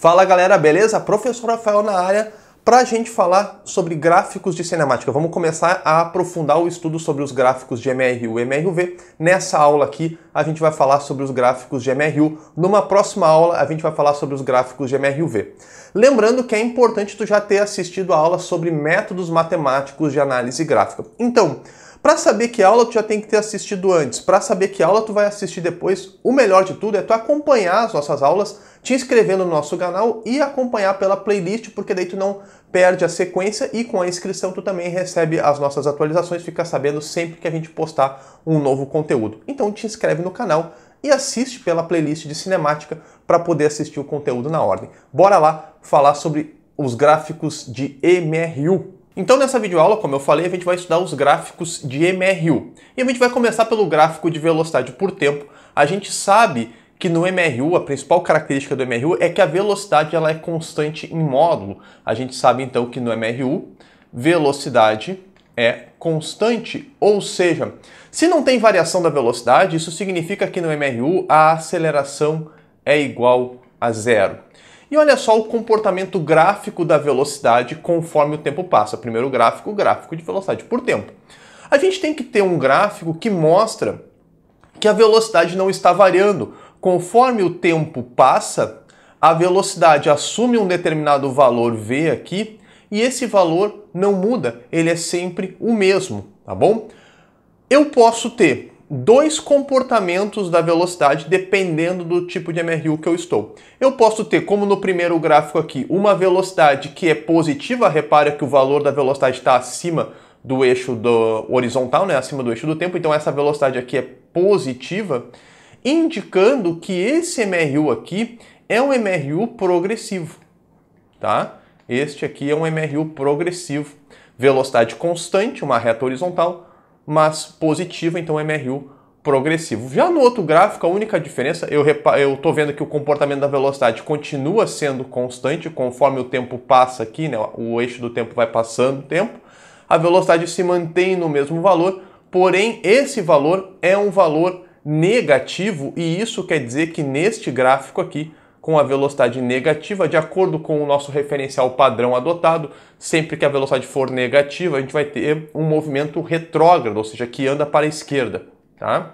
Fala galera, beleza? Professor Rafael na área para a gente falar sobre gráficos de cinemática. Vamos começar a aprofundar o estudo sobre os gráficos de MRU e MRUV. Nessa aula aqui, a gente vai falar sobre os gráficos de MRU. Numa próxima aula, a gente vai falar sobre os gráficos de MRUV. Lembrando que é importante tu já ter assistido a aula sobre métodos matemáticos de análise gráfica. Então, para saber que aula tu já tem que ter assistido antes, para saber que aula tu vai assistir depois, o melhor de tudo é tu acompanhar as nossas aulas, te inscrevendo no nosso canal e acompanhar pela playlist, porque daí tu não perde a sequência e com a inscrição tu também recebe as nossas atualizações, fica sabendo sempre que a gente postar um novo conteúdo. Então te inscreve no canal e assiste pela playlist de cinemática para poder assistir o conteúdo na ordem. Bora lá falar sobre os gráficos de MRU. Então nessa videoaula, como eu falei, a gente vai estudar os gráficos de MRU. E a gente vai começar pelo gráfico de velocidade por tempo. A gente sabe que no MRU, a principal característica do MRU é que a velocidade ela é constante em módulo. A gente sabe então que no MRU, velocidade é constante, ou seja, se não tem variação da velocidade, isso significa que no MRU a aceleração é igual a zero. E olha só o comportamento gráfico da velocidade conforme o tempo passa. Primeiro gráfico, gráfico de velocidade por tempo. A gente tem que ter um gráfico que mostra que a velocidade não está variando. Conforme o tempo passa, a velocidade assume um determinado valor V aqui e esse valor não muda, ele é sempre o mesmo, tá bom? Eu posso ter dois comportamentos da velocidade dependendo do tipo de MRU que eu estou. Eu posso ter, como no primeiro gráfico aqui, uma velocidade que é positiva, repara que o valor da velocidade está acima do eixo do horizontal, né, acima do eixo do tempo, então essa velocidade aqui é positiva, indicando que esse MRU aqui é um MRU progressivo, tá? Este aqui é um MRU progressivo. Velocidade constante, uma reta horizontal, mas positivo, então MRU progressivo. Já no outro gráfico, a única diferença, eu estou vendo que o comportamento da velocidade continua sendo constante conforme o tempo passa aqui, né, o eixo do tempo vai passando o tempo, a velocidade se mantém no mesmo valor, porém esse valor é um valor negativo e isso quer dizer que neste gráfico aqui com a velocidade negativa de acordo com o nosso referencial padrão adotado. Sempre que a velocidade for negativa, a gente vai ter um movimento retrógrado, ou seja, que anda para a esquerda. Tá?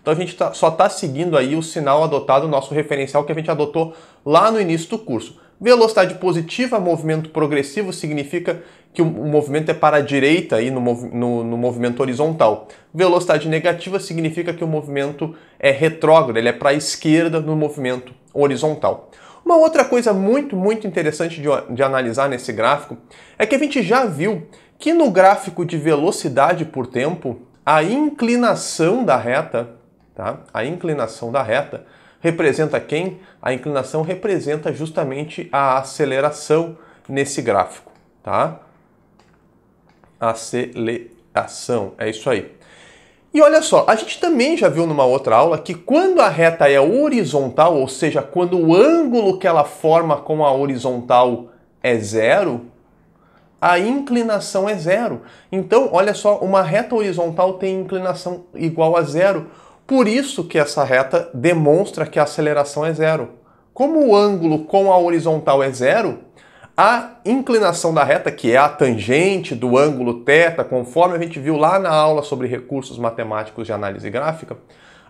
Então a gente tá, só está seguindo aí o sinal adotado, o nosso referencial que a gente adotou lá no início do curso. Velocidade positiva, movimento progressivo, significa que o movimento é para a direita aí no, no, no, movimento horizontal. Velocidade negativa significa que o movimento é retrógrado, ele é para a esquerda no movimento horizontal. Uma outra coisa muito, muito interessante de, de analisar nesse gráfico é que a gente já viu que no gráfico de velocidade por tempo, a inclinação da reta, tá? a inclinação da reta, representa quem? A inclinação representa justamente a aceleração nesse gráfico, tá? Aceleração, é isso aí. E olha só, a gente também já viu numa outra aula que quando a reta é horizontal, ou seja, quando o ângulo que ela forma com a horizontal é zero, a inclinação é zero. Então, olha só, uma reta horizontal tem inclinação igual a zero. Por isso que essa reta demonstra que a aceleração é zero. Como o ângulo com a horizontal é zero, a inclinação da reta, que é a tangente do ângulo θ, conforme a gente viu lá na aula sobre recursos matemáticos de análise gráfica,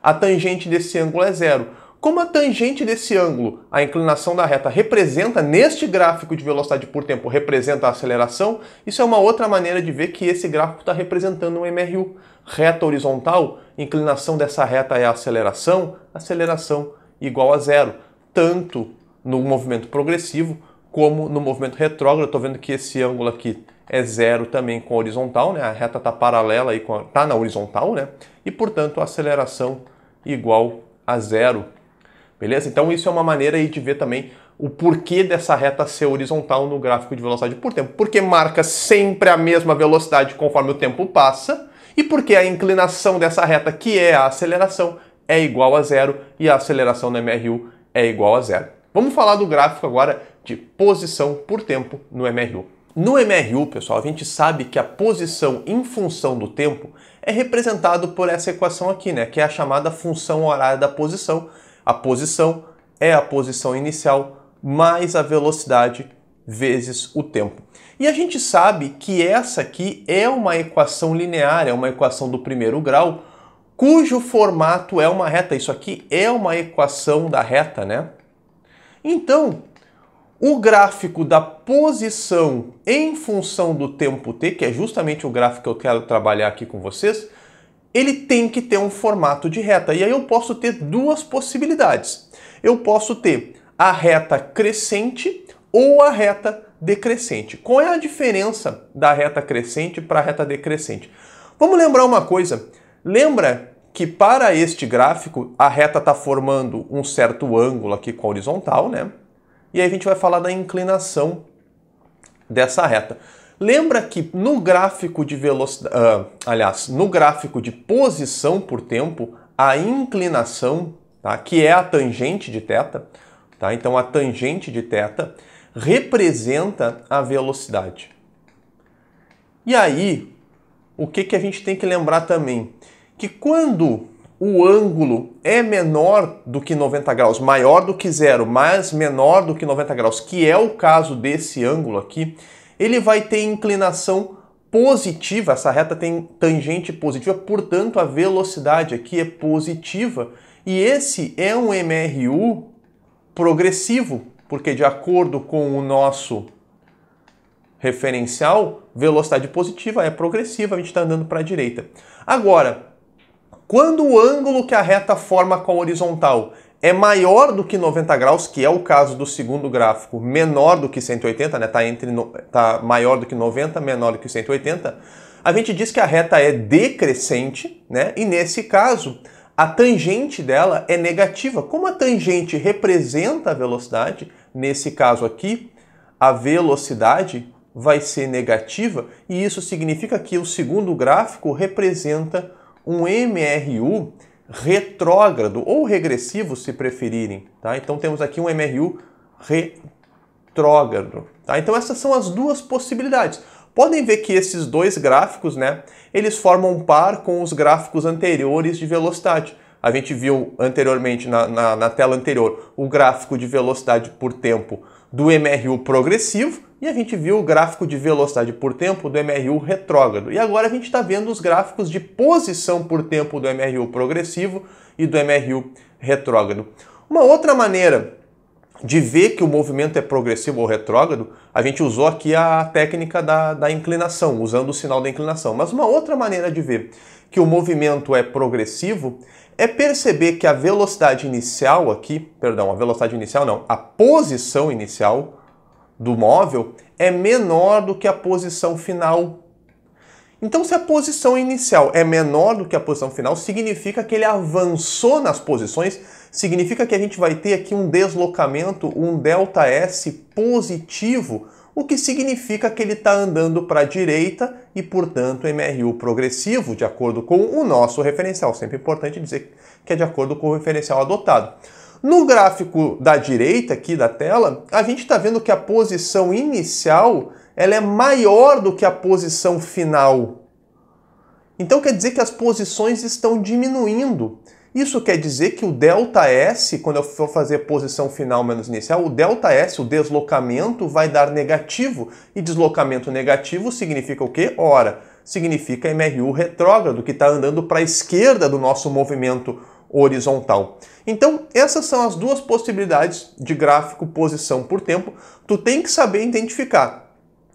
a tangente desse ângulo é zero. Como a tangente desse ângulo, a inclinação da reta representa, neste gráfico de velocidade por tempo, representa a aceleração, isso é uma outra maneira de ver que esse gráfico está representando um MRU. Reta horizontal, inclinação dessa reta é a aceleração, aceleração igual a zero, tanto no movimento progressivo como no movimento retrógrado. Estou vendo que esse ângulo aqui é zero também com a horizontal, né? a reta está paralela, está na horizontal, né? e portanto a aceleração igual a zero. Beleza? Então isso é uma maneira aí de ver também o porquê dessa reta ser horizontal no gráfico de velocidade por tempo. Porque marca sempre a mesma velocidade conforme o tempo passa, e porque a inclinação dessa reta, que é a aceleração, é igual a zero e a aceleração no MRU é igual a zero. Vamos falar do gráfico agora de posição por tempo no MRU. No MRU, pessoal, a gente sabe que a posição em função do tempo é representado por essa equação aqui, né, que é a chamada função horária da posição. A posição é a posição inicial mais a velocidade vezes o tempo. E a gente sabe que essa aqui é uma equação linear, é uma equação do primeiro grau, cujo formato é uma reta. Isso aqui é uma equação da reta, né? Então, o gráfico da posição em função do tempo t, que é justamente o gráfico que eu quero trabalhar aqui com vocês, ele tem que ter um formato de reta. E aí eu posso ter duas possibilidades. Eu posso ter a reta crescente, ou a reta decrescente. Qual é a diferença da reta crescente para a reta decrescente? Vamos lembrar uma coisa. Lembra que para este gráfico a reta está formando um certo ângulo aqui com a horizontal, né? E aí a gente vai falar da inclinação dessa reta. Lembra que no gráfico de velocidade, uh, aliás, no gráfico de posição por tempo, a inclinação, tá? que é a tangente de teta, tá? Então a tangente de θ representa a velocidade. E aí, o que, que a gente tem que lembrar também? Que quando o ângulo é menor do que 90 graus, maior do que zero, mas menor do que 90 graus, que é o caso desse ângulo aqui, ele vai ter inclinação positiva, essa reta tem tangente positiva, portanto a velocidade aqui é positiva, e esse é um MRU progressivo, porque de acordo com o nosso referencial, velocidade positiva é progressiva, a gente está andando para a direita. Agora, quando o ângulo que a reta forma com a horizontal é maior do que 90 graus, que é o caso do segundo gráfico, menor do que 180, né? Tá entre no... tá maior do que 90, menor do que 180. A gente diz que a reta é decrescente, né? E nesse caso, a tangente dela é negativa. Como a tangente representa a velocidade, Nesse caso aqui, a velocidade vai ser negativa e isso significa que o segundo gráfico representa um MRU retrógrado ou regressivo, se preferirem. Tá? Então temos aqui um MRU retrógrado. Tá? Então essas são as duas possibilidades. Podem ver que esses dois gráficos, né, eles formam um par com os gráficos anteriores de velocidade. A gente viu anteriormente, na, na, na tela anterior, o gráfico de velocidade por tempo do MRU progressivo e a gente viu o gráfico de velocidade por tempo do MRU retrógrado. E agora a gente está vendo os gráficos de posição por tempo do MRU progressivo e do MRU retrógrado. Uma outra maneira de ver que o movimento é progressivo ou retrógrado, a gente usou aqui a técnica da, da inclinação, usando o sinal da inclinação. Mas uma outra maneira de ver que o movimento é progressivo é perceber que a velocidade inicial aqui, perdão, a velocidade inicial não, a posição inicial do móvel é menor do que a posição final então, se a posição inicial é menor do que a posição final, significa que ele avançou nas posições, significa que a gente vai ter aqui um deslocamento, um delta S positivo, o que significa que ele está andando para a direita e, portanto, MRU progressivo, de acordo com o nosso referencial. Sempre importante dizer que é de acordo com o referencial adotado. No gráfico da direita aqui da tela, a gente está vendo que a posição inicial ela é maior do que a posição final. Então quer dizer que as posições estão diminuindo. Isso quer dizer que o delta S, quando eu for fazer posição final menos inicial, o delta S, o deslocamento, vai dar negativo. E deslocamento negativo significa o quê? Ora, significa MRU retrógrado, que está andando para a esquerda do nosso movimento horizontal. Então, essas são as duas possibilidades de gráfico posição por tempo. Tu tem que saber identificar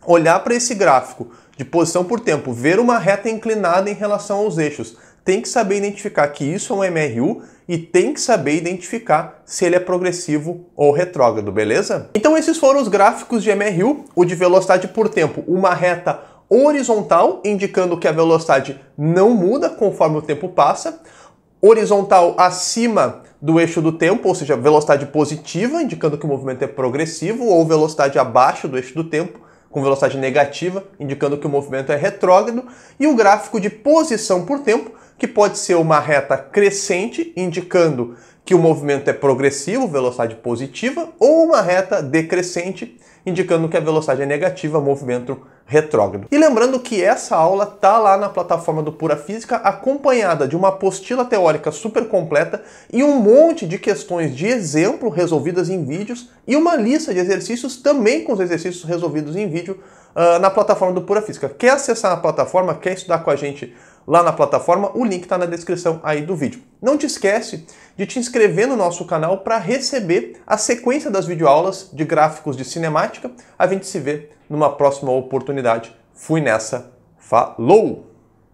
olhar para esse gráfico de posição por tempo, ver uma reta inclinada em relação aos eixos, tem que saber identificar que isso é um MRU e tem que saber identificar se ele é progressivo ou retrógrado, beleza? Então esses foram os gráficos de MRU, o de velocidade por tempo, uma reta horizontal, indicando que a velocidade não muda conforme o tempo passa, horizontal acima do eixo do tempo, ou seja, velocidade positiva, indicando que o movimento é progressivo, ou velocidade abaixo do eixo do tempo, com velocidade negativa, indicando que o movimento é retrógrado, e o gráfico de posição por tempo, que pode ser uma reta crescente, indicando que o movimento é progressivo, velocidade positiva, ou uma reta decrescente, indicando que a velocidade é negativa, movimento retrógrado. E lembrando que essa aula tá lá na plataforma do Pura Física, acompanhada de uma apostila teórica super completa e um monte de questões de exemplo resolvidas em vídeos e uma lista de exercícios também com os exercícios resolvidos em vídeo uh, na plataforma do Pura Física. Quer acessar a plataforma? Quer estudar com a gente? lá na plataforma, o link está na descrição aí do vídeo. Não te esquece de te inscrever no nosso canal para receber a sequência das videoaulas de gráficos de cinemática. A gente se vê numa próxima oportunidade. Fui nessa, falou!